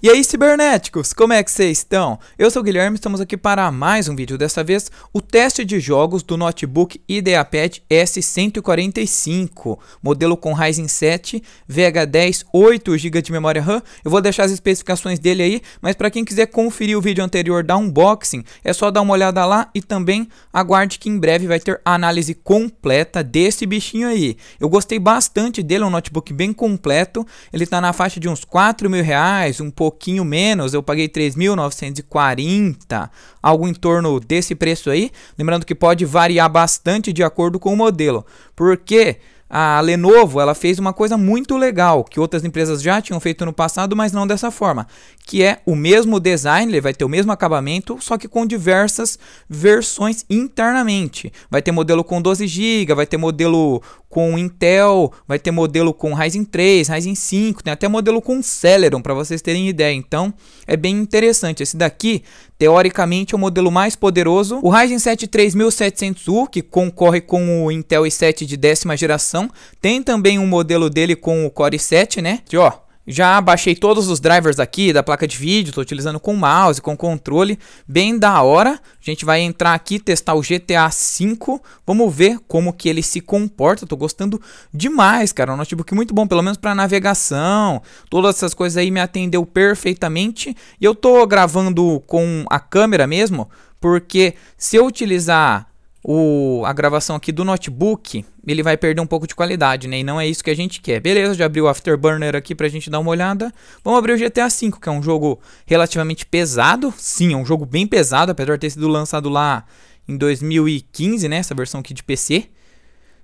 E aí, cibernéticos, como é que vocês estão? Eu sou o Guilherme, estamos aqui para mais um vídeo, desta vez o teste de jogos do notebook IdeaPad S145, modelo com Ryzen 7, VH10, 8 GB de memória RAM. Eu vou deixar as especificações dele aí, mas para quem quiser conferir o vídeo anterior da unboxing, é só dar uma olhada lá e também aguarde que em breve vai ter a análise completa desse bichinho aí. Eu gostei bastante dele, é um notebook bem completo, ele está na faixa de uns 4 mil reais, um pouco pouquinho menos, eu paguei 3.940, algo em torno desse preço aí. Lembrando que pode variar bastante de acordo com o modelo, porque a Lenovo ela fez uma coisa muito legal que outras empresas já tinham feito no passado, mas não dessa forma, que é o mesmo design, ele vai ter o mesmo acabamento, só que com diversas versões internamente. Vai ter modelo com 12 GB, vai ter modelo com Intel, vai ter modelo com Ryzen 3, Ryzen 5, tem até modelo com Celeron para vocês terem ideia. Então, é bem interessante esse daqui, teoricamente é o modelo mais poderoso, o Ryzen 7 3700U, que concorre com o Intel i7 de décima geração tem também um modelo dele com o Core 7, né? De ó, já baixei todos os drivers aqui da placa de vídeo, estou utilizando com mouse, com controle, bem da hora. A gente vai entrar aqui testar o GTA V, vamos ver como que ele se comporta. Estou gostando demais, cara, um notebook muito bom, pelo menos para navegação. Todas essas coisas aí me atendeu perfeitamente. E eu estou gravando com a câmera mesmo, porque se eu utilizar o, a gravação aqui do notebook, ele vai perder um pouco de qualidade, né? E não é isso que a gente quer. Beleza, já abri o Afterburner aqui pra gente dar uma olhada. Vamos abrir o GTA V, que é um jogo relativamente pesado. Sim, é um jogo bem pesado, apesar de ter sido lançado lá em 2015, né? Essa versão aqui de PC.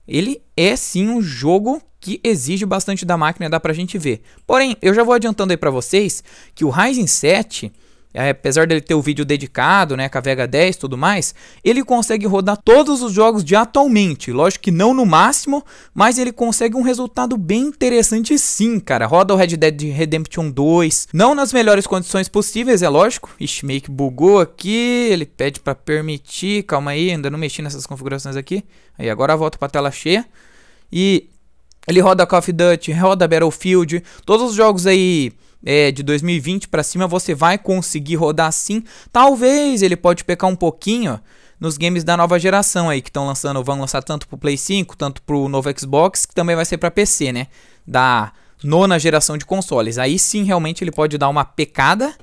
Ele é sim um jogo que exige bastante da máquina, dá pra gente ver. Porém, eu já vou adiantando aí pra vocês que o Ryzen 7 é, apesar dele ter o vídeo dedicado, né, com a Vega 10 e tudo mais, ele consegue rodar todos os jogos de atualmente. Lógico que não no máximo, mas ele consegue um resultado bem interessante sim, cara. Roda o Red Dead Redemption 2, não nas melhores condições possíveis, é lógico. Ixi, meio que bugou aqui, ele pede para permitir, calma aí, ainda não mexi nessas configurações aqui. Aí agora volta para tela cheia. E ele roda Call of Duty, roda Battlefield, todos os jogos aí é, de 2020 para cima, você vai conseguir rodar sim. Talvez ele pode pecar um pouquinho nos games da nova geração aí, que estão lançando, vão lançar tanto pro Play 5, tanto pro novo Xbox, que também vai ser para PC, né? Da nona geração de consoles. Aí sim, realmente ele pode dar uma pecada.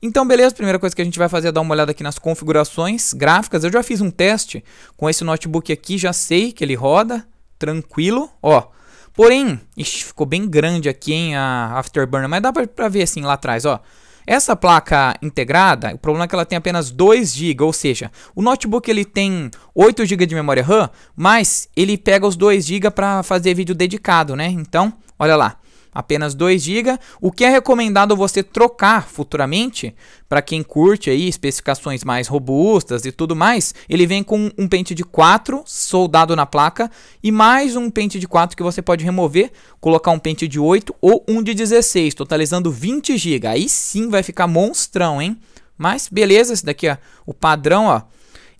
Então, beleza, a primeira coisa que a gente vai fazer é dar uma olhada aqui nas configurações gráficas. Eu já fiz um teste com esse notebook aqui, já sei que ele roda tranquilo. Ó, Porém, ixi, ficou bem grande aqui, hein, a Afterburner, mas dá pra, ver assim lá atrás, ó. Essa placa integrada, o problema é que ela tem apenas 2 GB, ou seja, o notebook ele tem 8 GB de memória RAM, mas ele pega os 2 GB para fazer vídeo dedicado, né? Então, olha lá apenas 2 GB, o que é recomendado você trocar futuramente para quem curte aí especificações mais robustas e tudo mais. Ele vem com um pente de 4 soldado na placa e mais um pente de 4 que você pode remover, colocar um pente de 8 ou um de 16, totalizando 20 GB. Aí sim vai ficar monstrão, hein? Mas beleza, esse daqui ó, o padrão, ó,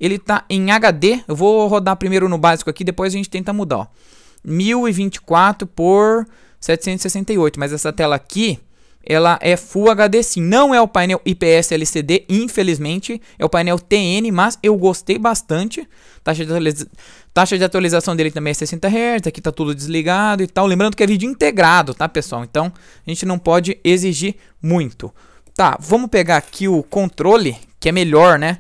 ele tá em HD. Eu vou rodar primeiro no básico aqui, depois a gente tenta mudar, ó. 1024 por 768, mas essa tela aqui, ela é Full HD sim, não é o painel IPS LCD, infelizmente, é o painel TN, mas eu gostei bastante. Taxa de, atualiza... Taxa de atualização dele também é 60 Hz, aqui tá tudo desligado e tal. Lembrando que é vídeo integrado, tá, pessoal? Então, a gente não pode exigir muito. Tá, vamos pegar aqui o controle, que é melhor, né?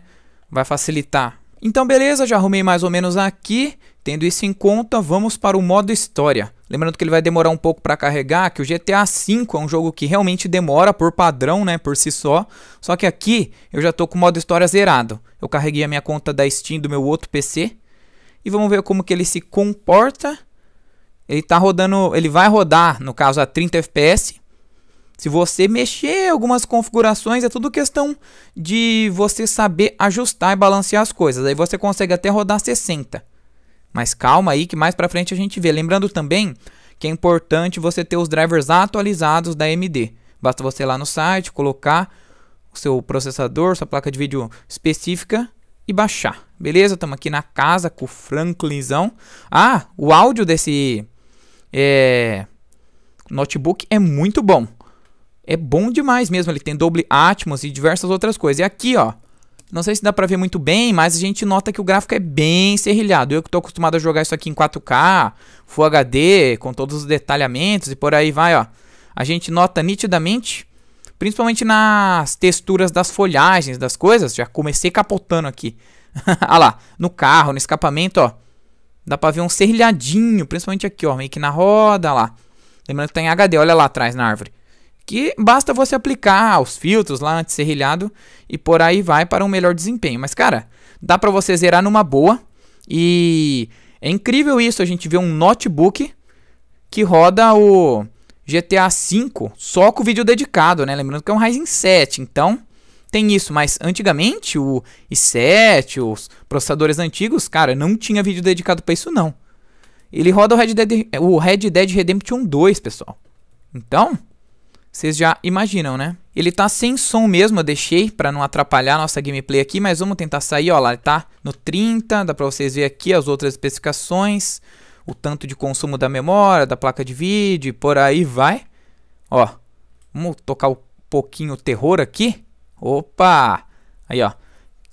Vai facilitar. Então, beleza, já arrumei mais ou menos aqui. Tendo isso em conta, vamos para o modo história. Lembrando que ele vai demorar um pouco para carregar, que o GTA V é um jogo que realmente demora por padrão, né, por si só. Só que aqui eu já tô com o modo história zerado. Eu carreguei a minha conta da Steam do meu outro PC. E vamos ver como que ele se comporta. Ele tá rodando, ele vai rodar, no caso, a 30 FPS. Se você mexer algumas configurações, é tudo questão de você saber ajustar e balancear as coisas. Aí você consegue até rodar 60. Mas calma aí que mais para frente a gente vê. Lembrando também que é importante você ter os drivers atualizados da AMD. Basta você ir lá no site, colocar o seu processador, sua placa de vídeo específica e baixar. Beleza? Estamos aqui na casa com o Franklinzão. Ah, o áudio desse é, notebook é muito bom. É bom demais mesmo. Ele tem doble Atmos e diversas outras coisas. E aqui, ó, não sei se dá pra ver muito bem, mas a gente nota que o gráfico é bem serrilhado. Eu que tô acostumado a jogar isso aqui em 4K, Full HD, com todos os detalhamentos e por aí vai, ó. A gente nota nitidamente, principalmente nas texturas das folhagens, das coisas. Já comecei capotando aqui. ah lá, no carro, no escapamento, ó. Dá pra ver um serrilhadinho, principalmente aqui, ó, meio que na roda, lá. Lembrando que tá em HD, olha lá atrás na árvore que basta você aplicar os filtros lá antes serrilhado e por aí vai para um melhor desempenho. Mas, cara, dá para você zerar numa boa e é incrível isso, a gente vê um notebook que roda o GTA V só com vídeo dedicado, né? Lembrando que é um Ryzen 7, então tem isso, mas antigamente o i7, os processadores antigos, cara, não tinha vídeo dedicado para isso não. Ele roda o Red, Dead, o Red Dead Redemption 2, pessoal. Então, vocês já imaginam, né? Ele tá sem som mesmo, eu deixei para não atrapalhar a nossa gameplay aqui, mas vamos tentar sair, ó, lá ele tá no 30, dá para vocês ver aqui as outras especificações, o tanto de consumo da memória, da placa de vídeo, e por aí vai. Ó, vamos tocar um pouquinho o terror aqui. Opa! Aí, ó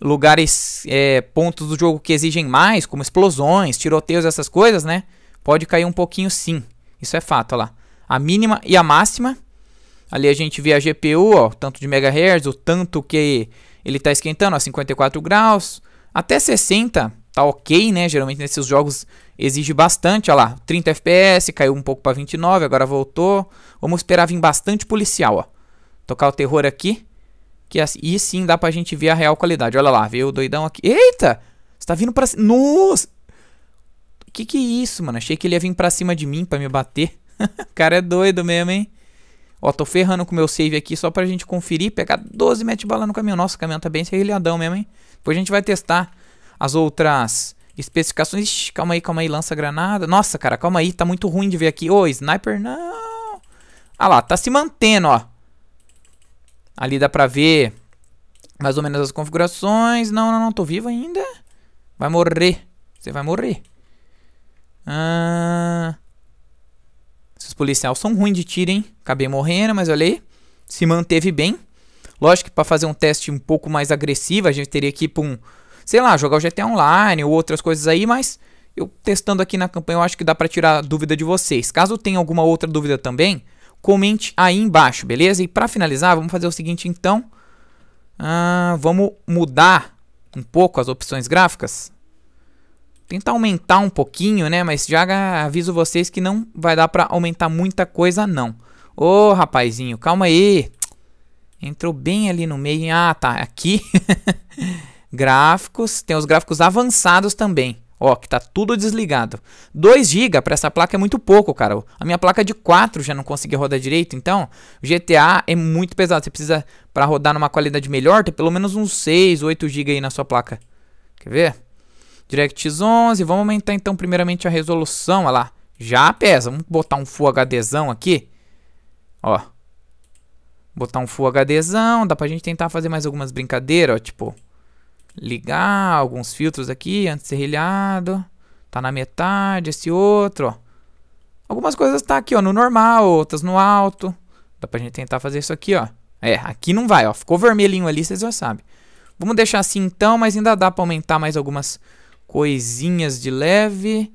lugares, é, pontos do jogo que exigem mais, como explosões, tiroteios, essas coisas, né? Pode cair um pouquinho sim. Isso é fato, ó lá. A mínima e a máxima Ali a gente vê a GPU, ó, tanto de megahertz, o tanto que ele está esquentando, a 54 graus, até 60 tá ok, né? Geralmente nesses jogos exige bastante, olha lá, 30 FPS, caiu um pouco para 29, agora voltou. Vamos esperar vir bastante policial, ó. Tocar o terror aqui, que assim, e sim dá pra gente ver a real qualidade. Olha lá, veio o doidão aqui. Eita! Está vindo para cima. Nossa! Que que é isso, mano? Achei que ele ia vir para cima de mim para me bater. o cara é doido mesmo, hein? Ó, tô ferrando com o meu save aqui só pra gente conferir, pegar 12 mete bala no caminhão. Nossa, o caminhão tá bem serrilhadão mesmo, hein? Depois a gente vai testar as outras especificações. Ixi, calma aí, calma aí, lança granada. Nossa, cara, calma aí, tá muito ruim de ver aqui. Ô, sniper, não. Ah lá, tá se mantendo, ó. Ali dá pra ver mais ou menos as configurações. Não, não, não, tô vivo ainda. Vai morrer. Você vai morrer. Ah... Esses policiais são ruins de tiro, hein? Acabei morrendo, mas olha aí. Se manteve bem. Lógico que para fazer um teste um pouco mais agressivo, a gente teria que ir pra um, sei lá, jogar o GTA Online ou outras coisas aí, mas eu testando aqui na campanha, eu acho que dá para tirar dúvida de vocês. Caso tenha alguma outra dúvida também, comente aí embaixo, beleza? E para finalizar, vamos fazer o seguinte então. Ah, vamos mudar um pouco as opções gráficas tentar aumentar um pouquinho, né? Mas já aviso vocês que não vai dar para aumentar muita coisa, não. Ô, rapazinho, calma aí. Entrou bem ali no meio. Ah, tá. Aqui. gráficos. Tem os gráficos avançados também. Ó, que tá tudo desligado. 2 GB para essa placa é muito pouco, cara. A minha placa de 4 já não conseguia rodar direito, então GTA é muito pesado. Você precisa para rodar numa qualidade melhor, ter pelo menos uns 6, 8 GB aí na sua placa. Quer ver? DirectX 11, vamos aumentar então primeiramente a resolução, olha lá. Já pesa, vamos botar um Full HDzão aqui. Ó. Botar um Full HDzão, dá pra gente tentar fazer mais algumas brincadeiras, ó, tipo... Ligar alguns filtros aqui, anti-serrilhado. Tá na metade, esse outro, ó. Algumas coisas tá aqui, ó, no normal, outras no alto. Dá pra gente tentar fazer isso aqui, ó. É, aqui não vai, ó. Ficou vermelhinho ali, vocês já sabem. Vamos deixar assim então, mas ainda dá pra aumentar mais algumas coisinhas de leve,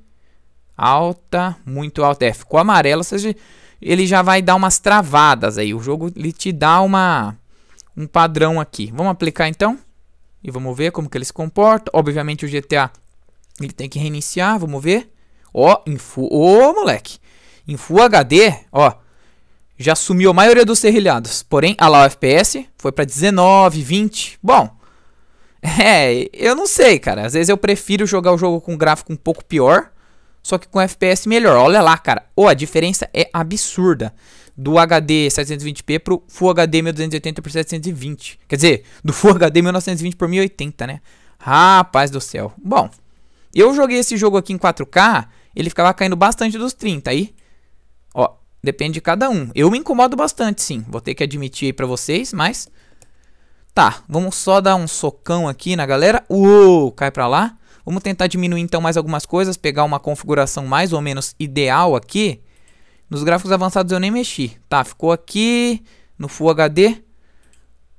alta, muito alta. É, ficou amarelo, seja, ele já vai dar umas travadas aí. O jogo ele te dá uma um padrão aqui. Vamos aplicar então? E vamos ver como que ele se comporta. Obviamente o GTA ele tem que reiniciar, vamos ver. Ó, em Full, ô moleque, em Full HD, ó, já sumiu a maioria dos serrilhados. Porém, a lá o FPS foi para 19, 20. Bom, É, eu não sei, cara. Às vezes eu prefiro jogar o jogo com gráfico um pouco pior, só que com FPS melhor. Olha lá, cara. Oh, a diferença é absurda do HD 720p pro Full HD 1280 por 720. Quer dizer, do Full HD 1920 por 1080, né? Rapaz do céu. Bom, eu joguei esse jogo aqui em 4K, ele ficava caindo bastante dos 30 aí. Ó, depende de cada um. Eu me incomodo bastante, sim. Vou ter que admitir aí para vocês, mas Tá, vamos só dar um socão aqui na galera. Uou, cai pra lá. Vamos tentar diminuir então mais algumas coisas, pegar uma configuração mais ou menos ideal aqui. Nos gráficos avançados eu nem mexi. Tá, ficou aqui no Full HD.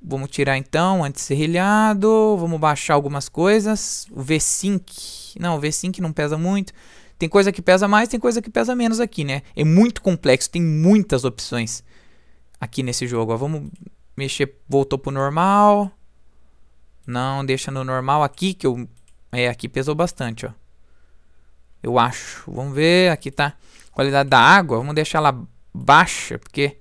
Vamos tirar então, anti-serrilhado. Vamos baixar algumas coisas. O V-Sync. Não, o V-Sync não pesa muito. Tem coisa que pesa mais, tem coisa que pesa menos aqui, né? É muito complexo, tem muitas opções aqui nesse jogo. Ó, vamos mexer, voltou pro normal. Não, deixa no normal aqui que eu é aqui pesou bastante, ó. Eu acho. Vamos ver, aqui tá qualidade da água, vamos deixar ela baixa, porque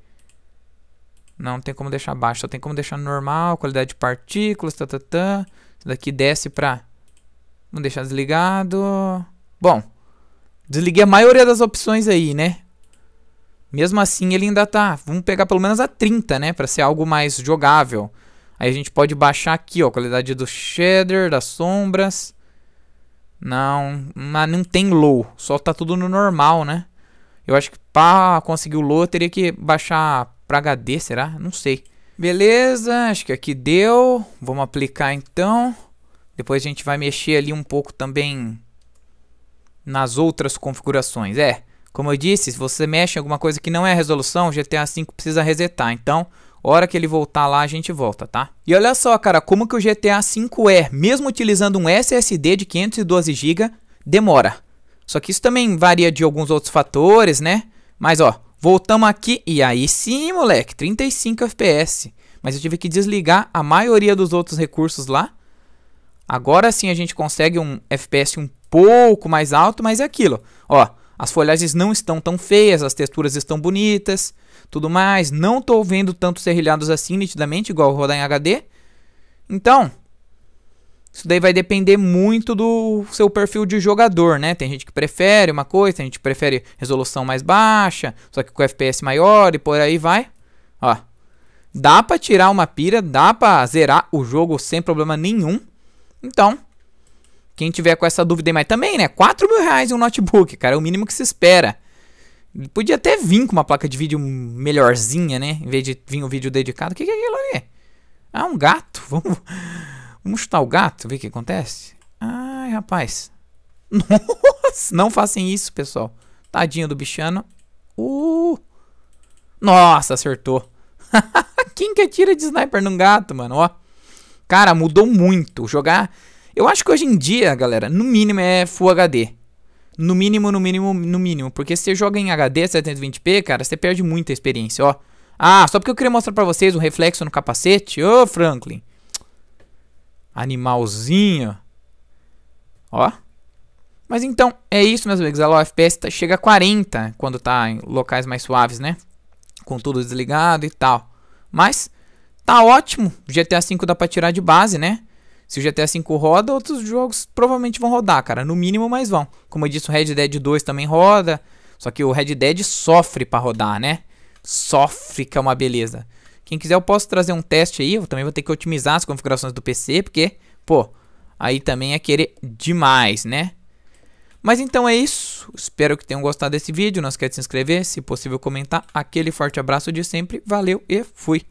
não, não tem como deixar baixa só tem como deixar no normal, qualidade de partículas, tá, tá, tá. Isso daqui desce pra vamos deixar desligado. Bom, desliguei a maioria das opções aí, né? Mesmo assim, ele ainda tá. Vamos pegar pelo menos a 30, né? Pra ser algo mais jogável. Aí a gente pode baixar aqui, ó. qualidade do shader, das sombras. Não, mas não tem low. Só tá tudo no normal, né? Eu acho que pra conseguir o low eu teria que baixar pra HD, será? Não sei. Beleza, acho que aqui deu. Vamos aplicar então. Depois a gente vai mexer ali um pouco também nas outras configurações. É, como eu disse, se você mexe em alguma coisa que não é resolução, o GTA V precisa resetar. Então, hora que ele voltar lá, a gente volta, tá? E olha só, cara, como que o GTA V é, mesmo utilizando um SSD de 512 GB, demora. Só que isso também varia de alguns outros fatores, né? Mas ó, voltamos aqui e aí sim, moleque, 35 FPS. Mas eu tive que desligar a maioria dos outros recursos lá. Agora sim a gente consegue um FPS um pouco mais alto, mas é aquilo, ó. As folhagens não estão tão feias, as texturas estão bonitas, tudo mais. Não estou vendo tantos serrilhados assim nitidamente, igual rodar em HD. Então, isso daí vai depender muito do seu perfil de jogador, né? Tem gente que prefere uma coisa, tem gente que prefere resolução mais baixa, só que com FPS maior e por aí vai. Ó, dá para tirar uma pira, dá para zerar o jogo sem problema nenhum. Então, quem tiver com essa dúvida aí, mas também, né? 4 mil reais em um notebook, cara, é o mínimo que se espera. podia até vir com uma placa de vídeo melhorzinha, né? Em vez de vir um vídeo dedicado. O que, que é aquilo ali? Ah, um gato. Vamos, vamos chutar o gato, ver o que acontece. Ai, rapaz. Nossa, não façam isso, pessoal. Tadinho do bichano. Uh. Nossa, acertou. Quem que atira de sniper num gato, mano? Ó. Cara, mudou muito. Jogar eu acho que hoje em dia, galera, no mínimo é Full HD. No mínimo, no mínimo, no mínimo. Porque se você joga em HD 720p, cara, você perde muita experiência, ó. Ah, só porque eu queria mostrar pra vocês um reflexo no capacete. Ô, Franklin. Animalzinho. Ó. Mas então, é isso, meus amigos. A Low FPS tá, chega a 40 quando tá em locais mais suaves, né? Com tudo desligado e tal. Mas, tá ótimo. GTA V dá pra tirar de base, né? Se o GTA V roda, outros jogos provavelmente vão rodar, cara. No mínimo, mas vão. Como eu disse, o Red Dead 2 também roda. Só que o Red Dead sofre para rodar, né? Sofre que é uma beleza. Quem quiser eu posso trazer um teste aí. Eu também vou ter que otimizar as configurações do PC, porque, pô, aí também é querer demais, né? Mas então é isso. Espero que tenham gostado desse vídeo. Não esquece de se inscrever, se possível comentar. Aquele forte abraço de sempre. Valeu e fui.